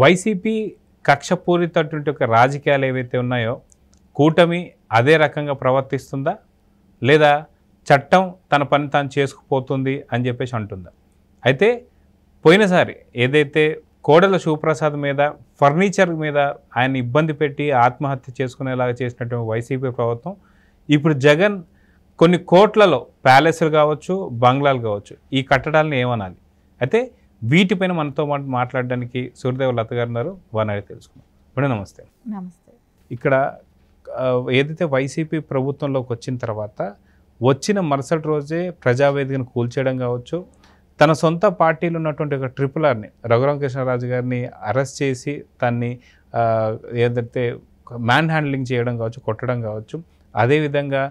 YCP కక్షపూరితటువంటి ఒక రాజకీయాలు ఏవైతే ఉన్నాయో కూటమి అదే రకంగా ప్రవర్తిస్తుందా లేదా చట్టం తన పని తాను చేసుకుపోతుంది అని చెప్పేసి అంటుందా అయితే పోయినసారి ఏదైతే కోడల శివప్రసాద్ మీద ఫర్నిచర్ మీద ఆయన ఇబ్బంది పెట్టి ఆత్మహత్య చేసుకునేలాగా చేసినటువంటి వైసీపీ ప్రభుత్వం ఇప్పుడు జగన్ కొన్ని కోట్లలో ప్యాలెస్లు కావచ్చు బంగ్లాలు కావచ్చు ఈ కట్టడాలను ఏమనాలి అయితే వీటిపైన మనతో పాటు మాట్లాడడానికి సూర్యదేవ్ లత గారు ఉన్నారు వారిని తెలుసుకున్నాం మేడం నమస్తే నమస్తే ఇక్కడ ఏదైతే వైసీపీ ప్రభుత్వంలోకి వచ్చిన తర్వాత వచ్చిన మరుసటి రోజే ప్రజావేదికను కూల్చేయడం కావచ్చు తన సొంత పార్టీలు ఉన్నటువంటి ఒక ట్రిపుల్ ఆర్ని కృష్ణరాజు గారిని అరెస్ట్ చేసి తన్ని ఏదైతే మ్యాన్ హ్యాండ్లింగ్ చేయడం కావచ్చు కొట్టడం కావచ్చు అదేవిధంగా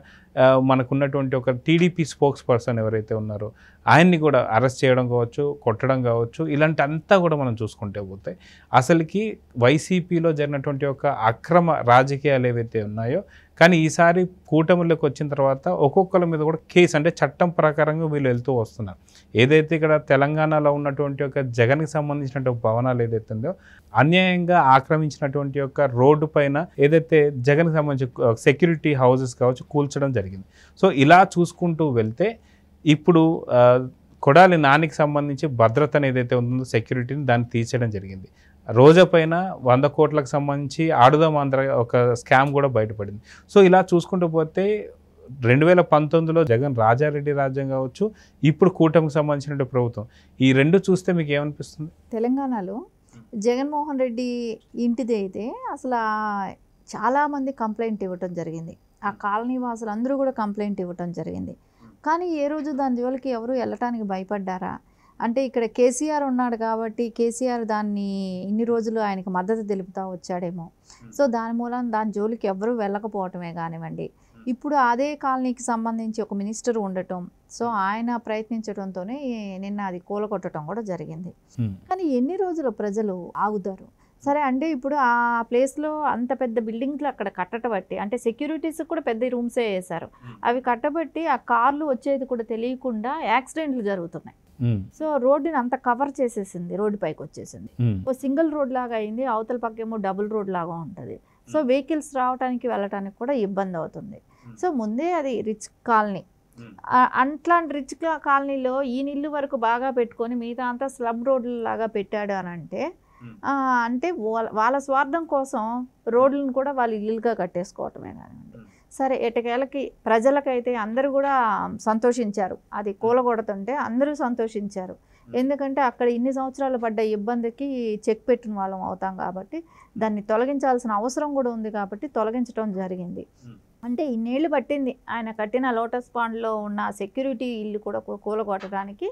మనకున్నటువంటి ఒక టీడీపీ స్పోక్స్ పర్సన్ ఎవరైతే ఉన్నారో ఆయన్ని కూడా అరెస్ట్ చేయడం కావచ్చు కొట్టడం కావచ్చు ఇలాంటి అంతా కూడా మనం చూసుకుంటే పోతే అసలుకి వైసీపీలో జరిగినటువంటి ఒక అక్రమ రాజకీయాలు ఏవైతే ఉన్నాయో కానీ ఈసారి కూటమిలోకి వచ్చిన తర్వాత ఒక్కొక్కరి మీద కూడా కేసు అంటే చట్టం ప్రకారంగా వీళ్ళు వెళ్తూ వస్తున్నారు ఏదైతే ఇక్కడ తెలంగాణలో ఉన్నటువంటి ఒక జగన్కి సంబంధించినటువంటి భవనాలు ఏదైతే ఉందో అన్యాయంగా ఆక్రమించినటువంటి యొక్క రోడ్డు పైన ఏదైతే జగన్కి సంబంధించిన సెక్యూరిటీ హౌజెస్ కావచ్చు కూల్చడం జరిగింది సో ఇలా చూసుకుంటూ వెళ్తే ఇప్పుడు కొడాలి నానికి సంబంధించి భద్రత ఏదైతే ఉందో సెక్యూరిటీని దాన్ని తీర్చడం జరిగింది రోజా పైన వంద కోట్లకు సంబంధించి ఆడుదాం ఆంధ్ర ఒక స్కామ్ కూడా బయటపడింది సో ఇలా చూసుకుంటూ పోతే రెండు వేల పంతొమ్మిదిలో జగన్ రాజారెడ్డి రాజ్యం కావచ్చు ఇప్పుడు కూటమికి సంబంధించిన ప్రభుత్వం ఈ రెండు చూస్తే మీకు ఏమనిపిస్తుంది తెలంగాణలో జగన్మోహన్ రెడ్డి ఇంటిది అయితే అసలు చాలామంది కంప్లైంట్ ఇవ్వటం జరిగింది ఆ కాలనీ వాసులు అందరూ కూడా కంప్లైంట్ ఇవ్వటం జరిగింది కానీ ఏ రోజు దాని జోలికి ఎవరు వెళ్ళటానికి భయపడ్డారా అంటే ఇక్కడ కేసీఆర్ ఉన్నాడు కాబట్టి కేసీఆర్ దాన్ని ఇన్ని రోజులు ఆయనకు మద్దతు తెలుపుతా వచ్చాడేమో సో దాని మూలం దాని జోలికి ఎవరు వెళ్ళకపోవటమే కానివ్వండి ఇప్పుడు అదే కాలనీకి సంబంధించి ఒక మినిస్టర్ ఉండటం సో ఆయన ప్రయత్నించడంతోనే నిన్న అది కూలగొట్టడం కూడా జరిగింది కానీ ఎన్ని రోజులు ప్రజలు ఆగుతారు సరే అంటే ఇప్పుడు ఆ ప్లేస్లో అంత పెద్ద బిల్డింగ్లు అక్కడ కట్టబట్టి అంటే సెక్యూరిటీస్ కూడా పెద్ద రూమ్సే వేశారు అవి కట్టబట్టి ఆ కార్లు వచ్చేది కూడా తెలియకుండా యాక్సిడెంట్లు జరుగుతున్నాయి Hmm. సో రోడ్డుని అంత కవర్ చేసేసింది రోడ్డు పైకి వచ్చేసింది hmm. ఓ సింగిల్ రోడ్ లాగా అయింది అవతల పక్కేమో డబుల్ రోడ్ లాగా ఉంటుంది సో hmm. వెహికల్స్ రావడానికి వెళ్ళటానికి కూడా ఇబ్బంది అవుతుంది సో ముందే అది రిచ్ కాలనీ అట్లాంటి రిచ్ కాలనీలో ఈ నిల్లు వరకు బాగా పెట్టుకొని మిగతా అంతా స్లబ్ రోడ్లు లాగా పెట్టాడు అని అంటే అంటే వాళ్ళ స్వార్థం కోసం రోడ్లను కూడా వాళ్ళు ఇల్లుగా కట్టేసుకోవటమే కానీ సరే ఎటకేళ్ళకి ప్రజలకైతే అందరూ కూడా సంతోషించారు అది కూలగొడుతుంటే అందరూ సంతోషించారు ఎందుకంటే అక్కడ ఇన్ని సంవత్సరాలు పడ్డ ఇబ్బందికి చెక్ పెట్టిన వాళ్ళం అవుతాం కాబట్టి దాన్ని తొలగించాల్సిన అవసరం కూడా ఉంది కాబట్టి తొలగించడం జరిగింది అంటే ఇన్నేళ్ళు పట్టింది ఆయన కట్టిన లోటస్ పాండ్లో ఉన్న సెక్యూరిటీ ఇల్లు కూడా కూలగొట్టడానికి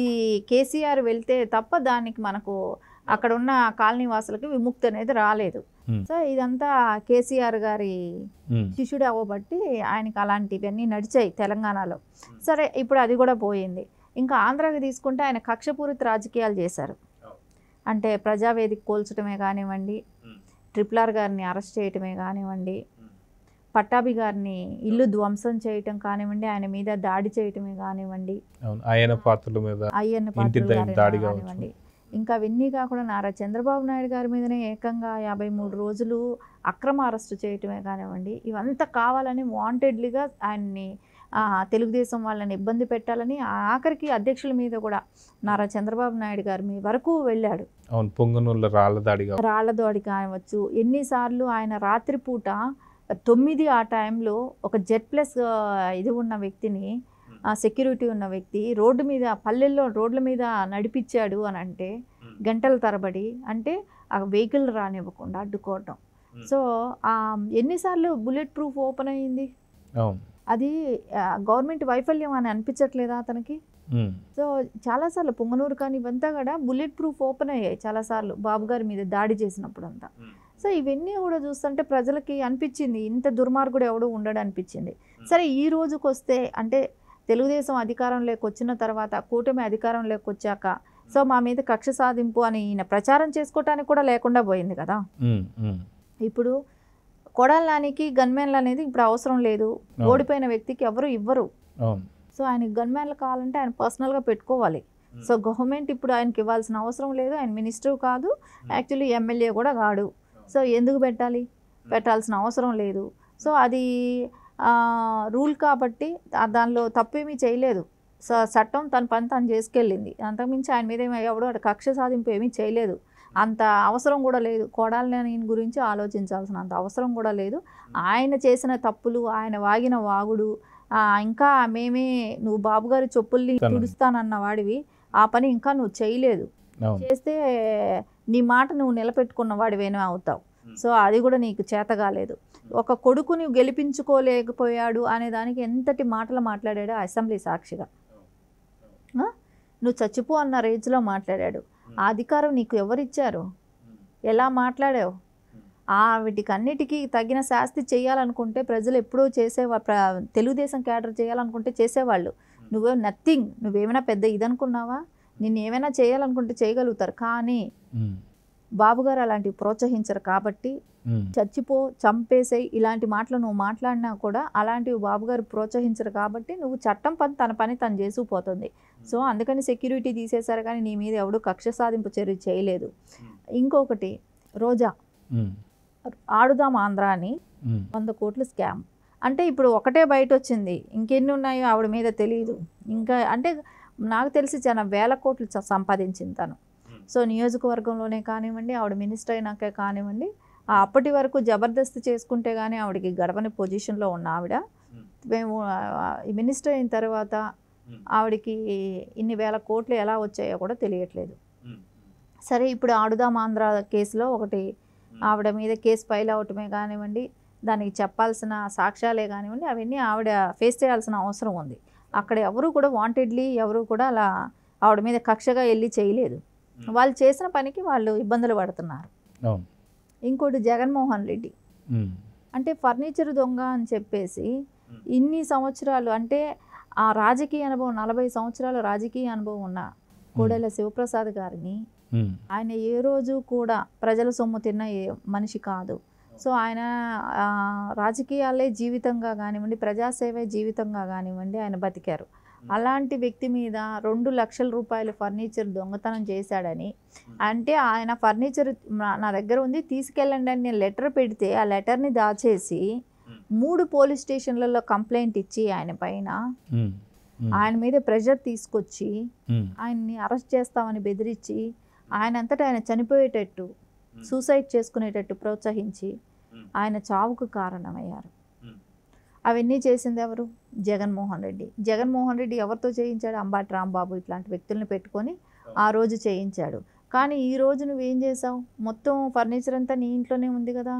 ఈ కేసీఆర్ వెళ్తే తప్ప దానికి మనకు అక్కడ ఉన్న కాలనీ వాసులకి విముక్తి అనేది రాలేదు సో hmm. ఇదంతా కేసీఆర్ గారి hmm. శిష్యుడు అవ్వబట్టి ఆయనకి అలాంటివన్నీ నడిచాయి తెలంగాణలో hmm. సరే ఇప్పుడు అది కూడా పోయింది ఇంకా ఆంధ్రాకి తీసుకుంటే ఆయన కక్షపూరిత రాజకీయాలు చేశారు oh. అంటే ప్రజావేదిక కోల్చడమే కానివ్వండి ట్రిప్లార్ గారిని అరెస్ట్ చేయటమే కానివ్వండి పట్టాభి గారిని oh. ఇల్లు ధ్వంసం చేయటం కానివ్వండి ఆయన మీద దాడి చేయటమే కానివ్వండి ఆయన పాత్రల మీద పాత్రలు కానివ్వండి ఇంకా అవన్నీ కాకుండా నారా చంద్రబాబు నాయుడు గారి మీదనే ఏకంగా యాభై మూడు రోజులు అక్రమ అరెస్టు చేయటమే కానివ్వండి ఇవంతా కావాలని వాంటెడ్లీగా ఆయన్ని తెలుగుదేశం వాళ్ళని ఇబ్బంది పెట్టాలని ఆఖరికి అధ్యక్షుల మీద కూడా నారా చంద్రబాబు నాయుడు గారి మీ వరకు వెళ్ళాడు అవును పొంగనూరులో రాళ్ళదాడి రాళ్ళదాడి కావచ్చు ఎన్నిసార్లు ఆయన రాత్రిపూట తొమ్మిది ఆ టైంలో ఒక జెడ్ ప్లస్ ఇది ఉన్న వ్యక్తిని ఆ సెక్యూరిటీ ఉన్న వ్యక్తి రోడ్డు మీద పల్లెల్లో రోడ్ల మీద నడిపించాడు అని అంటే గంటల తరబడి అంటే ఆ వెహికల్ రానివ్వకుండా అడ్డుకోవటం సో ఎన్నిసార్లు బుల్లెట్ ప్రూఫ్ ఓపెన్ అయ్యింది అది గవర్నమెంట్ వైఫల్యం అని అనిపించట్లేదా అతనికి సో చాలాసార్లు పొంగనూరు కానీ ఇవంతా కూడా బుల్లెట్ ప్రూఫ్ ఓపెన్ అయ్యాయి చాలాసార్లు బాబు గారి మీద దాడి చేసినప్పుడు అంతా సో ఇవన్నీ కూడా చూస్తుంటే ప్రజలకి అనిపించింది ఇంత దుర్మార్గుడు ఎవడో ఉండడు అనిపించింది సరే ఈ రోజుకొస్తే అంటే తెలుగుదేశం అధికారం వచ్చిన తర్వాత కూటమి అధికారం వచ్చాక సో మా మీద కక్ష సాధింపు అని ఈయన ప్రచారం చేసుకోవటానికి కూడా లేకుండా పోయింది కదా ఇప్పుడు కొడాలానికి గన్మెన్లు అనేది ఇప్పుడు అవసరం లేదు ఓడిపోయిన వ్యక్తికి ఎవరు ఇవ్వరు సో ఆయన గన్మెన్లు కావాలంటే ఆయన పర్సనల్గా పెట్టుకోవాలి సో గవర్నమెంట్ ఇప్పుడు ఆయనకి ఇవ్వాల్సిన అవసరం లేదు ఆయన మినిస్టర్ కాదు యాక్చువల్లీ ఎమ్మెల్యే కూడా కాడు సో ఎందుకు పెట్టాలి పెట్టాల్సిన అవసరం లేదు సో అది రూల్ కాబట్టి దానిలో తప్పేమీ చేయలేదు చట్టం తన పని తను చేసుకెళ్ళింది అంతకుమించి ఆయన మీద ఏమి ఎవడో కక్ష సాధింపు ఏమీ చేయలేదు అంత అవసరం కూడా లేదు కోడాలని గురించి ఆలోచించాల్సిన అంత అవసరం కూడా లేదు ఆయన చేసిన తప్పులు ఆయన వాగిన వాగుడు ఇంకా మేమే నువ్వు బాబుగారి చెప్పుల్ని తుడుస్తానన్న వాడివి ఆ పని ఇంకా నువ్వు చేయలేదు చేస్తే నీ మాట నువ్వు నిలబెట్టుకున్న వాడివేనే అవుతావు సో అది కూడా నీకు చేత కాలేదు ఒక కొడుకుని గెలిపించుకోలేకపోయాడు అనే దానికి ఎంతటి మాటలు మాట్లాడాడు అసెంబ్లీ సాక్షిగా నువ్వు చచ్చిపో అన్న రేంజ్లో మాట్లాడాడు ఆ అధికారం నీకు ఎవరిచ్చారు ఎలా మాట్లాడావు ఆ వీటికి అన్నిటికీ తగిన శాస్తి చేయాలనుకుంటే ప్రజలు ఎప్పుడూ చేసేవా తెలుగుదేశం క్యాడర్ చేయాలనుకుంటే చేసేవాళ్ళు నువ్వు నథింగ్ నువ్వేమైనా పెద్ద ఇదనుకున్నావా అనుకున్నావా ఏమైనా చేయాలనుకుంటే చేయగలుగుతారు కానీ బాబుగారు అలాంటివి ప్రోత్సహించరు కాబట్టి చచ్చిపో చంపేసే ఇలాంటి మాటలు నువ్వు మాట్లాడినా కూడా అలాంటివి బాబుగారు ప్రోత్సహించరు కాబట్టి నువ్వు చట్టం పని తన పని తను చేసుకుపోతుంది సో అందుకని సెక్యూరిటీ తీసేశారు కానీ నీ మీద ఎవడు కక్ష సాధింపు చర్య చేయలేదు ఇంకొకటి రోజా ఆడుదాం ఆంధ్ర అని వంద కోట్లు స్కామ్ అంటే ఇప్పుడు ఒకటే బయట వచ్చింది ఇంకెన్ని ఉన్నాయో ఆవిడ మీద తెలియదు ఇంకా అంటే నాకు తెలిసి చాలా వేల కోట్లు సంపాదించింది తను సో నియోజకవర్గంలోనే కానివ్వండి ఆవిడ మినిస్టర్ అయినాక కానివ్వండి అప్పటి వరకు జబర్దస్త్ చేసుకుంటే కానీ ఆవిడకి గడవని పొజిషన్లో ఉన్న ఆవిడ మేము మినిస్టర్ అయిన తర్వాత ఆవిడకి ఇన్ని వేల కోట్లు ఎలా వచ్చాయో కూడా తెలియట్లేదు సరే ఇప్పుడు ఆడుదాం ఆంధ్ర కేసులో ఒకటి ఆవిడ మీద కేసు ఫైల్ అవటమే కానివ్వండి దానికి చెప్పాల్సిన సాక్ష్యాలే కానివ్వండి అవన్నీ ఆవిడ ఫేస్ చేయాల్సిన అవసరం ఉంది అక్కడ ఎవరు కూడా వాంటెడ్లీ ఎవరు కూడా అలా ఆవిడ మీద కక్షగా వెళ్ళి చేయలేదు వాళ్ళు చేసిన పనికి వాళ్ళు ఇబ్బందులు పడుతున్నారు ఇంకోటి జగన్మోహన్ రెడ్డి అంటే ఫర్నిచర్ దొంగ అని చెప్పేసి ఇన్ని సంవత్సరాలు అంటే ఆ రాజకీయ అనుభవం నలభై సంవత్సరాల రాజకీయ అనుభవం ఉన్న కోడెల శివప్రసాద్ గారిని ఆయన ఏ రోజు కూడా ప్రజల సొమ్ము తిన్న మనిషి కాదు సో ఆయన రాజకీయాలే జీవితంగా కానివ్వండి ప్రజాసేవే జీవితంగా కానివ్వండి ఆయన బతికారు అలాంటి వ్యక్తి మీద రెండు లక్షల రూపాయల ఫర్నిచర్ దొంగతనం చేశాడని అంటే ఆయన ఫర్నిచర్ నా దగ్గర ఉంది తీసుకెళ్ళండి అని నేను లెటర్ పెడితే ఆ లెటర్ని దాచేసి మూడు పోలీస్ స్టేషన్లలో కంప్లైంట్ ఇచ్చి ఆయన పైన ఆయన మీద ప్రెషర్ తీసుకొచ్చి ఆయన్ని అరెస్ట్ చేస్తామని బెదిరించి ఆయన అంతటా ఆయన చనిపోయేటట్టు సూసైడ్ చేసుకునేటట్టు ప్రోత్సహించి ఆయన చావుకు కారణమయ్యారు అవన్నీ చేసింది ఎవరు జగన్మోహన్ రెడ్డి జగన్మోహన్ రెడ్డి ఎవరితో చేయించాడు అంబాటి రాంబాబు ఇట్లాంటి వ్యక్తులను పెట్టుకొని ఆ రోజు చేయించాడు కానీ ఈ రోజు నువ్వేం చేసావు మొత్తం ఫర్నిచర్ అంతా నీ ఇంట్లోనే ఉంది కదా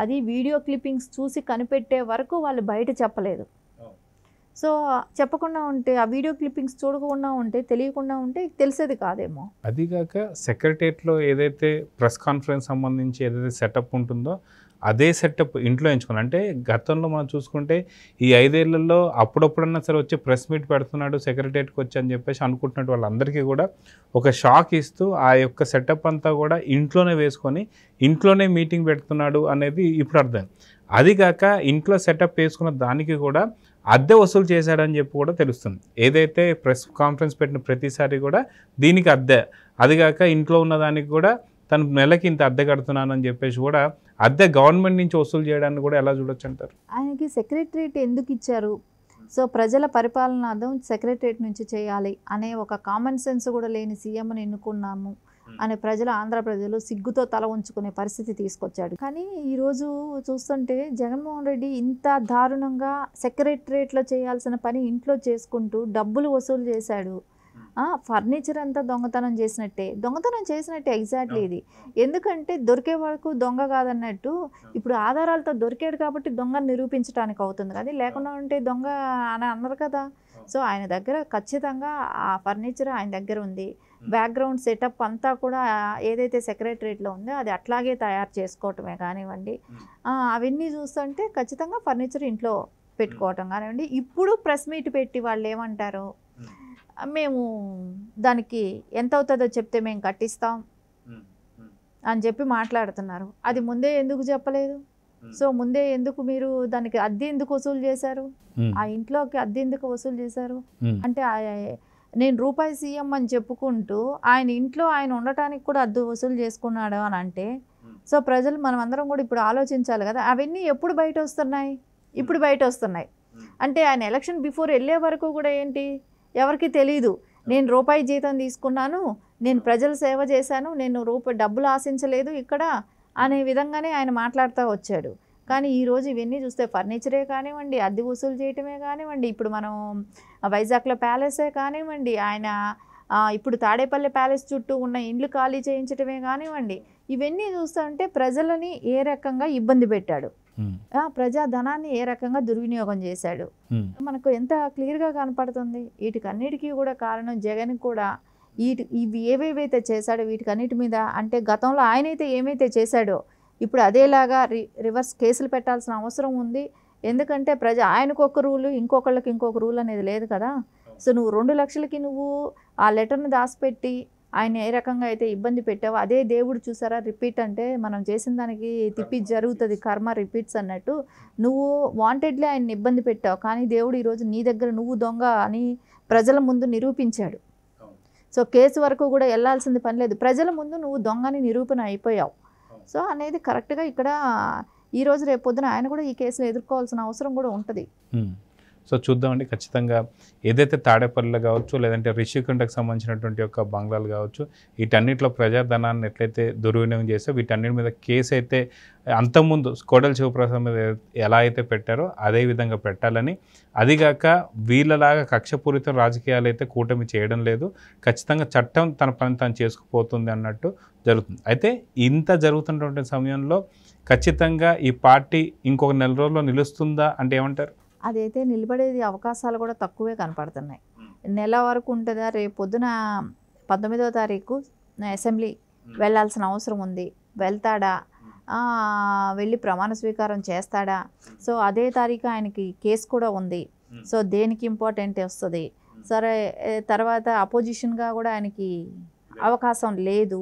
అది వీడియో క్లిప్పింగ్స్ చూసి కనిపెట్టే వరకు వాళ్ళు బయట చెప్పలేదు సో చెప్పకుండా ఉంటే ఆ వీడియో క్లిప్పింగ్స్ చూడకుండా ఉంటే తెలియకుండా ఉంటే తెలిసేది కాదేమో అదిగాక సెక్రటరియట్లో ఏదైతే ప్రెస్ కాన్ఫరెన్స్ సంబంధించి ఏదైతే సెటప్ ఉంటుందో అదే సెటప్ ఇంట్లో ఎంచుకున్నా అంటే గతంలో మనం చూసుకుంటే ఈ ఐదేళ్లలో అప్పుడప్పుడన్నా సరే వచ్చి ప్రెస్ మీట్ పెడుతున్నాడు సెక్రటరియట్కి వచ్చి అని చెప్పేసి అనుకుంటున్నట్టు వాళ్ళందరికీ కూడా ఒక షాక్ ఇస్తూ ఆ యొక్క సెటప్ అంతా కూడా ఇంట్లోనే వేసుకొని ఇంట్లోనే మీటింగ్ పెడుతున్నాడు అనేది ఇప్పుడు అర్థం అది కాక ఇంట్లో సెటప్ వేసుకున్న దానికి కూడా అద్దె వసూలు చేశాడని చెప్పి కూడా తెలుస్తుంది ఏదైతే ప్రెస్ కాన్ఫరెన్స్ పెట్టిన ప్రతిసారి కూడా దీనికి అద్దె అది కాక ఇంట్లో ఉన్నదానికి కూడా తను నెలకి ఇంత అద్దె కడుతున్నానని చెప్పేసి కూడా అద్దె గవర్నమెంట్ నుంచి వసూలు చేయడాన్ని కూడా ఎలా చూడొచ్చు అంటారు ఆయనకి సెక్రటరేట్ ఎందుకు ఇచ్చారు సో ప్రజల పరిపాలనార్థం సెక్రటరేట్ నుంచి చేయాలి అనే ఒక కామన్ సెన్స్ కూడా లేని సీఎంను ఎన్నుకున్నాము అనే ప్రజలు ఆంధ్ర ప్రజలు సిగ్గుతో తల ఉంచుకునే పరిస్థితి తీసుకొచ్చాడు కానీ ఈరోజు చూస్తుంటే జగన్మోహన్ రెడ్డి ఇంత దారుణంగా సెక్రటరేట్లో చేయాల్సిన పని ఇంట్లో చేసుకుంటూ డబ్బులు వసూలు చేశాడు ఫర్నిచర్ అంతా దొంగతనం చేసినట్టే దొంగతనం చేసినట్టే ఎగ్జాక్ట్లీ ఇది ఎందుకంటే దొరికే వరకు దొంగ కాదన్నట్టు ఇప్పుడు ఆధారాలతో దొరికాడు కాబట్టి దొంగను నిరూపించడానికి అవుతుంది కదా లేకుండా ఉంటే దొంగ అని అన్నారు కదా సో ఆయన దగ్గర ఖచ్చితంగా ఆ ఫర్నిచర్ ఆయన దగ్గర ఉంది బ్యాక్గ్రౌండ్ సెటప్ అంతా కూడా ఏదైతే సెక్రటరీలో ఉందో అది అట్లాగే తయారు చేసుకోవటమే కానివ్వండి అవన్నీ చూస్తుంటే ఖచ్చితంగా ఫర్నిచర్ ఇంట్లో పెట్టుకోవటం కానివ్వండి ఇప్పుడు ప్రెస్ మీట్ పెట్టి వాళ్ళు ఏమంటారు మేము దానికి ఎంత అవుతుందో చెప్తే మేము కట్టిస్తాం అని చెప్పి మాట్లాడుతున్నారు అది ముందే ఎందుకు చెప్పలేదు సో ముందే ఎందుకు మీరు దానికి అద్దె ఎందుకు వసూలు చేశారు ఆ ఇంట్లోకి అద్దె ఎందుకు వసూలు చేశారు అంటే నేను రూపాయి సీఎం అని చెప్పుకుంటూ ఆయన ఇంట్లో ఆయన ఉండటానికి కూడా అద్దె వసూలు చేసుకున్నాడు అని అంటే సో ప్రజలు మనం అందరం కూడా ఇప్పుడు ఆలోచించాలి కదా అవన్నీ ఎప్పుడు బయట వస్తున్నాయి ఇప్పుడు బయట వస్తున్నాయి అంటే ఆయన ఎలక్షన్ బిఫోర్ వెళ్ళే వరకు కూడా ఏంటి ఎవరికి తెలియదు నేను రూపాయి జీతం తీసుకున్నాను నేను ప్రజలు సేవ చేశాను నేను రూపాయి డబ్బులు ఆశించలేదు ఇక్కడ అనే విధంగానే ఆయన మాట్లాడుతూ వచ్చాడు కానీ ఈరోజు ఇవన్నీ చూస్తే ఫర్నిచరే కానివ్వండి అద్దె వసూలు చేయటమే కానివ్వండి ఇప్పుడు మనం వైజాగ్లో ప్యాలెసే కానివ్వండి ఆయన ఇప్పుడు తాడేపల్లి ప్యాలెస్ చుట్టూ ఉన్న ఇండ్లు ఖాళీ చేయించటమే కానివ్వండి ఇవన్నీ ఉంటే ప్రజలని ఏ రకంగా ఇబ్బంది పెట్టాడు ప్రజా ధనాన్ని ఏ రకంగా దుర్వినియోగం చేశాడు మనకు ఎంత క్లియర్గా కనపడుతుంది వీటికన్నిటికీ కూడా కారణం జగన్ కూడా వీటి ఇవి ఏవేవైతే చేశాడో వీటికన్నిటి మీద అంటే గతంలో ఆయనైతే ఏమైతే చేశాడో ఇప్పుడు అదేలాగా రి రివర్స్ కేసులు పెట్టాల్సిన అవసరం ఉంది ఎందుకంటే ప్రజ ఆయనకు ఒక రూలు ఇంకొకళ్ళకి ఇంకొక రూల్ అనేది లేదు కదా సో నువ్వు రెండు లక్షలకి నువ్వు ఆ లెటర్ను దాచిపెట్టి ఆయన ఏ రకంగా అయితే ఇబ్బంది పెట్టావో అదే దేవుడు చూసారా రిపీట్ అంటే మనం చేసిన దానికి తిప్పి జరుగుతుంది కర్మ రిపీట్స్ అన్నట్టు నువ్వు వాంటెడ్లీ ఆయన ఇబ్బంది పెట్టావు కానీ దేవుడు ఈరోజు నీ దగ్గర నువ్వు దొంగ అని ప్రజల ముందు నిరూపించాడు సో కేసు వరకు కూడా వెళ్లాల్సింది పని లేదు ప్రజల ముందు నువ్వు దొంగని నిరూపణ అయిపోయావు సో అనేది కరెక్ట్గా ఇక్కడ ఈ రోజు పొద్దున ఆయన కూడా ఈ కేసులు ఎదుర్కోవాల్సిన అవసరం కూడా ఉంటుంది సో చూద్దామండి ఖచ్చితంగా ఏదైతే తాడేపల్లిలో కావచ్చు లేదంటే రిషికొండకు సంబంధించినటువంటి యొక్క బంగ్లాలు కావచ్చు వీటన్నిటిలో ప్రజాధనాన్ని ఎట్లయితే దుర్వినియోగం చేస్తే వీటన్నిటి మీద కేసు అయితే అంతకుముందు కోడల శివప్రసాద్ మీద ఎలా అయితే పెట్టారో అదే విధంగా పెట్టాలని అదిగాక వీళ్ళలాగా కక్షపూరిత రాజకీయాలు అయితే కూటమి చేయడం లేదు ఖచ్చితంగా చట్టం తన పని తాను చేసుకుపోతుంది అన్నట్టు జరుగుతుంది అయితే ఇంత జరుగుతున్నటువంటి సమయంలో ఖచ్చితంగా ఈ పార్టీ ఇంకొక నెల రోజుల్లో నిలుస్తుందా అంటే ఏమంటారు అదైతే నిలబడేది అవకాశాలు కూడా తక్కువే కనపడుతున్నాయి నెల వరకు ఉంటుందా రేపు పొద్దున పంతొమ్మిదో తారీఖు అసెంబ్లీ వెళ్ళాల్సిన అవసరం ఉంది వెళ్తాడా వెళ్ళి ప్రమాణ స్వీకారం చేస్తాడా సో అదే తారీఖు ఆయనకి కేసు కూడా ఉంది సో దేనికి ఇంపార్టెంట్ వస్తుంది సరే తర్వాత అపోజిషన్గా కూడా ఆయనకి అవకాశం లేదు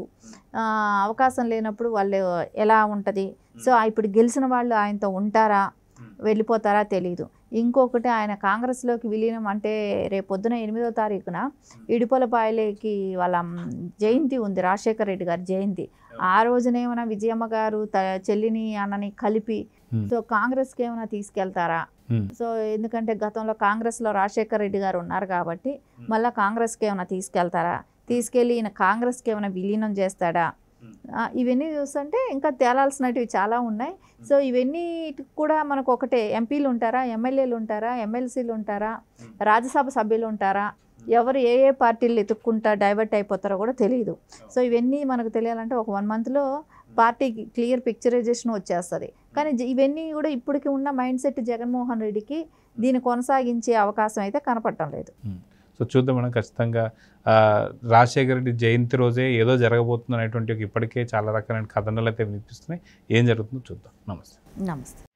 అవకాశం లేనప్పుడు వాళ్ళు ఎలా ఉంటుంది సో ఇప్పుడు గెలిచిన వాళ్ళు ఆయనతో ఉంటారా వెళ్ళిపోతారా తెలియదు ఇంకొకటి ఆయన కాంగ్రెస్లోకి విలీనం అంటే రేపొద్దున ఎనిమిదో తారీఖున ఇడుపులపాయలేకి వాళ్ళ జయంతి ఉంది రాజశేఖర రెడ్డి గారి జయంతి ఆ రోజున ఏమైనా విజయమ్మ గారు చెల్లిని అన్నని కలిపి సో కాంగ్రెస్కి ఏమైనా తీసుకెళ్తారా సో ఎందుకంటే గతంలో కాంగ్రెస్లో రాజశేఖర రెడ్డి గారు ఉన్నారు కాబట్టి మళ్ళీ కాంగ్రెస్కి ఏమైనా తీసుకెళ్తారా తీసుకెళ్ళి ఈయన కాంగ్రెస్కి ఏమైనా విలీనం చేస్తాడా ఇవన్నీ చూస్తుంటే ఇంకా తేలాల్సినటివి చాలా ఉన్నాయి సో ఇవన్నీ కూడా మనకు ఒకటే ఎంపీలు ఉంటారా ఎమ్మెల్యేలు ఉంటారా ఎమ్మెల్సీలు ఉంటారా రాజ్యసభ సభ్యులు ఉంటారా ఎవరు ఏ ఏ పార్టీలు ఎతుక్కుంటా డైవర్ట్ అయిపోతారో కూడా తెలియదు సో ఇవన్నీ మనకు తెలియాలంటే ఒక వన్ మంత్లో పార్టీకి క్లియర్ పిక్చరైజేషన్ వచ్చేస్తుంది కానీ ఇవన్నీ కూడా ఇప్పటికి ఉన్న మైండ్ సెట్ జగన్మోహన్ రెడ్డికి దీన్ని కొనసాగించే అవకాశం అయితే కనపడటం లేదు సో చూద్దాం మనం ఖచ్చితంగా రాజశేఖర రెడ్డి జయంతి రోజే ఏదో జరగబోతుంది అనేటువంటి ఇప్పటికే చాలా రకాలైన కథనాలు అయితే వినిపిస్తున్నాయి ఏం జరుగుతుందో చూద్దాం నమస్తే నమస్తే